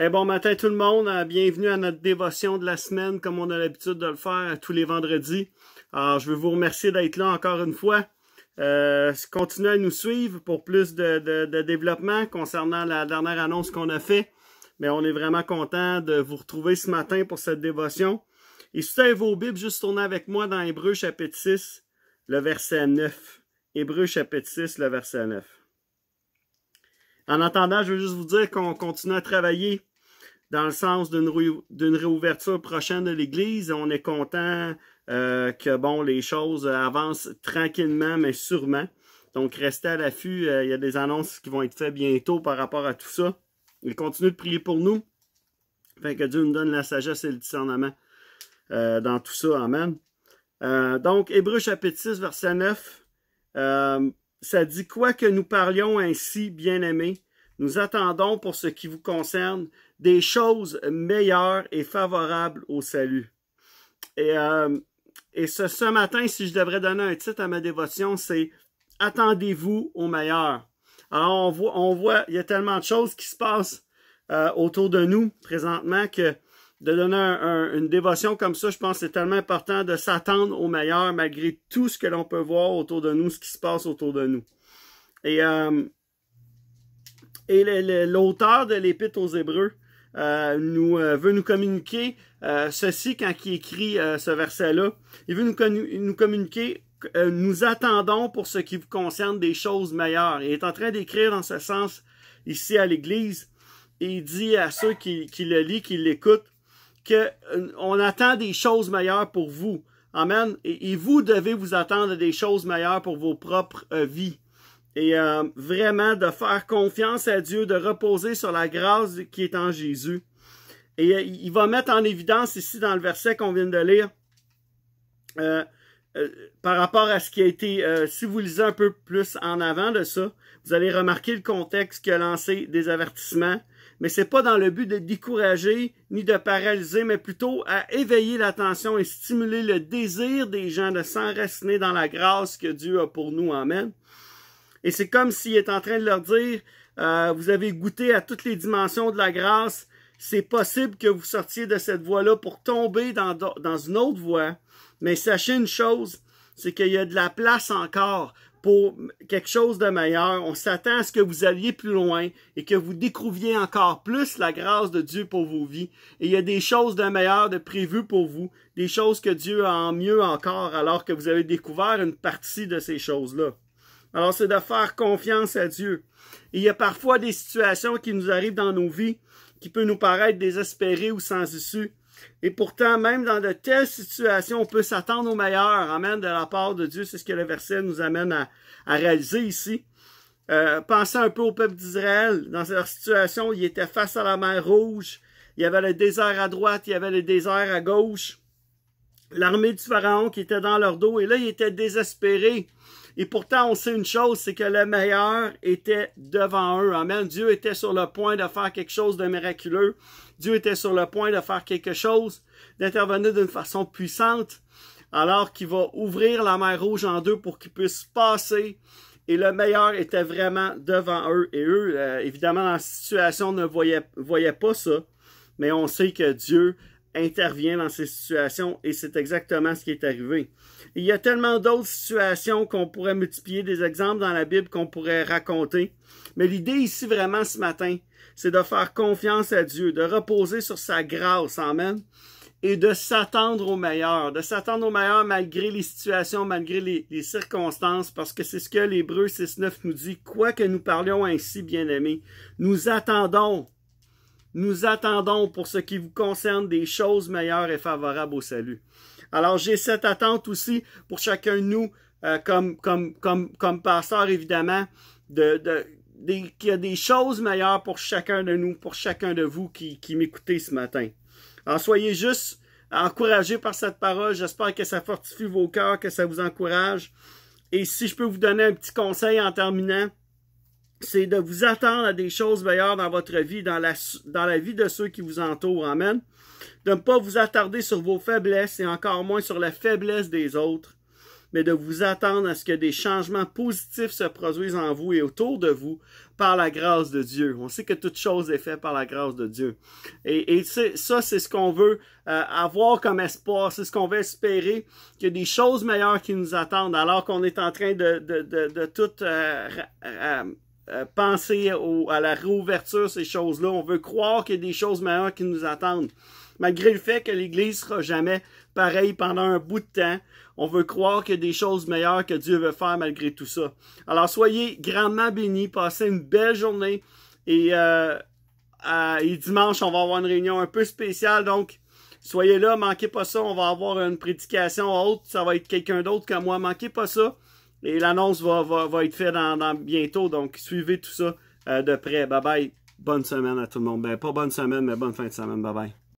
Eh, bon matin tout le monde, euh, bienvenue à notre dévotion de la semaine comme on a l'habitude de le faire euh, tous les vendredis. Alors je veux vous remercier d'être là encore une fois. Euh, continuez à nous suivre pour plus de, développement concernant la dernière annonce qu'on a fait. Mais on est vraiment content de vous retrouver ce matin pour cette dévotion. Et si vous avez vos bibles, juste tournez avec moi dans Hébreu chapitre 6, le verset 9. Hébreu chapitre 6, le verset 9. En attendant, je veux juste vous dire qu'on continue à travailler dans le sens d'une réouverture prochaine de l'Église. On est content euh, que bon, les choses avancent tranquillement, mais sûrement. Donc, restez à l'affût. Euh, il y a des annonces qui vont être faites bientôt par rapport à tout ça. Et continuez de prier pour nous. Fait que Dieu nous donne la sagesse et le discernement euh, dans tout ça. Amen. donc, Hébreu chapitre 6, verset 9. ça dit quoi que nous parlions ainsi, bien-aimés. Nous attendons pour ce qui vous concerne des choses meilleures et favorables au salut. Et, euh, ce, matin, si je devrais donner un titre à ma dévotion, c'est Attendez-vous au meilleur. Alors, on voit, il y a tellement de choses qui se passent euh, autour de nous présentement que de donner une dévotion comme ça, je pense que c'est tellement important de s'attendre au meilleur malgré tout ce que l'on peut voir autour de nous, ce qui se passe autour de nous. Et, euh, et l'auteur de l'Épître aux Hébreux euh, nous euh, veut nous communiquer euh, ceci quand il écrit ce verset-là. Il veut nous, nous communiquer nous attendons pour ce qui vous concerne des choses meilleures. Il est en train d'écrire dans ce sens ici à l'Église. Et il dit à ceux qui, le lisent, qui l'écoutent, qu'on attend des choses meilleures pour vous. Amen. Et, vous devez vous attendre à des choses meilleures pour vos propres vies et euh, vraiment de faire confiance à Dieu, de reposer sur la grâce qui est en Jésus. Et euh, il va mettre en évidence ici dans le verset qu'on vient de lire, euh, par rapport à ce qui a été, si vous lisez un peu plus en avant de ça, vous allez remarquer le contexte qui a lancé des avertissements, mais c'est pas dans le but de décourager ni de paralyser, mais plutôt à éveiller l'attention et stimuler le désir des gens de s'enraciner dans la grâce que Dieu a pour nous. Amen. Et c'est comme s'il est en train de leur dire, euh, vous avez goûté à toutes les dimensions de la grâce, c'est possible que vous sortiez de cette voie-là pour tomber dans, dans une autre voie. Mais sachez une chose, c'est qu'il y a de la place encore pour quelque chose de meilleur. On s'attend à ce que vous alliez plus loin et que vous découvriez encore plus la grâce de Dieu pour vos vies. Et il y a des choses de meilleur, de prévues pour vous, des choses que Dieu a en mieux encore alors que vous avez découvert une partie de ces choses-là. Alors, c'est de faire confiance à Dieu. il y a parfois des situations qui nous arrivent dans nos vies qui peuvent nous paraître désespérées ou sans issue. Et pourtant, même dans de telles situations, on peut s'attendre au meilleur. Amen, de la part de Dieu. C'est ce que le verset nous amène à, réaliser ici. Euh, pensez un peu au peuple d'Israël. Dans leur situation, ils étaient face à la mer rouge. Il y avait le désert à droite, il y avait le désert à gauche l'armée du Pharaon qui était dans leur dos. Et là, ils étaient désespérés. Et pourtant, on sait une chose, c'est que le meilleur était devant eux. Amen. Dieu était sur le point de faire quelque chose de miraculeux. Dieu était sur le point de faire quelque chose, d'intervenir d'une façon puissante, alors qu'il va ouvrir la mer rouge en deux pour qu'ils puissent passer. Et le meilleur était vraiment devant eux. Et eux, euh, évidemment, dans la situation, ne voyait voyaient pas ça. Mais on sait que Dieu intervient dans ces situations et c'est exactement ce qui est arrivé. Il y a tellement d'autres situations qu'on pourrait multiplier des exemples dans la Bible qu'on pourrait raconter. Mais l'idée ici vraiment ce matin, c'est de faire confiance à Dieu, de reposer sur sa grâce, amen, et de s'attendre au meilleur, de s'attendre au meilleur malgré les situations, malgré les, circonstances, parce que c'est ce que l'Hébreu 6.9 nous dit, quoi que nous parlions ainsi, bien-aimés, nous attendons nous attendons pour ce qui vous concerne des choses meilleures et favorables au salut. Alors j'ai cette attente aussi pour chacun de nous euh, comme, comme, comme, comme pasteur, évidemment, de, qu'il y a des choses meilleures pour chacun de nous, pour chacun de vous qui, qui m'écoutez ce matin. Alors soyez juste encouragés par cette parole. J'espère que ça fortifie vos cœurs, que ça vous encourage. Et si je peux vous donner un petit conseil en terminant, c'est de vous attendre à des choses meilleures dans votre vie, dans la, dans la vie de ceux qui vous entourent. Amen. De ne pas vous attarder sur vos faiblesses et encore moins sur la faiblesse des autres, mais de vous attendre à ce que des changements positifs se produisent en vous et autour de vous par la grâce de Dieu. On sait que toute chose est faite par la grâce de Dieu. Et, ça, c'est ce qu'on veut euh, avoir comme espoir, c'est ce qu'on veut espérer, qu'il y a des choses meilleures qui nous attendent alors qu'on est en train de, de, de, de tout... Euh, euh, euh, penser à la réouverture, ces choses-là. On veut croire qu'il y a des choses meilleures qui nous attendent. Malgré le fait que l'Église ne sera jamais pareille pendant un bout de temps, on veut croire qu'il y a des choses meilleures que Dieu veut faire malgré tout ça. Alors soyez grandement bénis, passez une belle journée et, euh, dimanche, on va avoir une réunion un peu spéciale. Donc, soyez là, manquez pas ça. On va avoir une prédication haute. Ça va être quelqu'un d'autre que moi. Manquez pas ça. Et l'annonce va, va, être faite dans, bientôt, donc suivez tout ça euh, de près. Bye bye. Bonne semaine à tout le monde. Ben, pas bonne semaine, mais bonne fin de semaine. Bye bye.